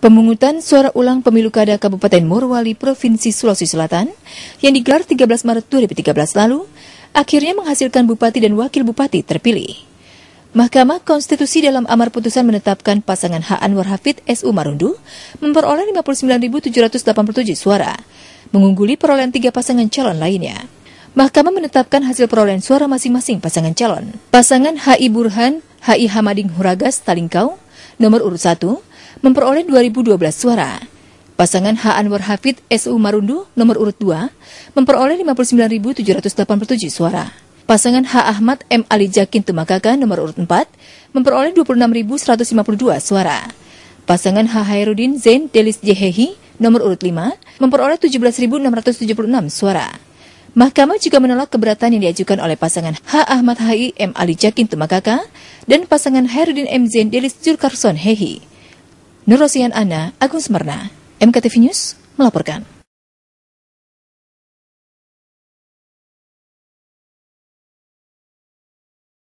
Pemungutan suara ulang pemilu kada Kabupaten Morowali, Provinsi Sulawesi Selatan, yang digelar 13 Maret 2013 lalu, akhirnya menghasilkan bupati dan wakil bupati terpilih. Mahkamah Konstitusi dalam amar putusan menetapkan pasangan H. Anwar Hafid SU Marundu memperoleh 59.787 suara, mengungguli perolehan tiga pasangan calon lainnya. Mahkamah menetapkan hasil perolehan suara masing-masing pasangan calon. Pasangan H.I. Burhan, H.I. Hamading Huragas Talingkau, nomor urut 1, memperoleh 2012 suara. Pasangan H. Anwar Hafid SU Marundu nomor urut 2 memperoleh 59.787 suara. Pasangan H. Ahmad M. Ali Jakin Tumakaka nomor urut 4 memperoleh 26.152 suara. Pasangan H. Hairudin Zain Delis Jehehi nomor urut 5 memperoleh 17.676 suara. Mahkamah juga menolak keberatan yang diajukan oleh pasangan H. Ahmad Hai M. Ali Jakin Tumakaka dan pasangan Hairudin M. Zain Delis Jurkarson Hehi. Nurosian Ana, Agung Semerna, MKTV News melaporkan.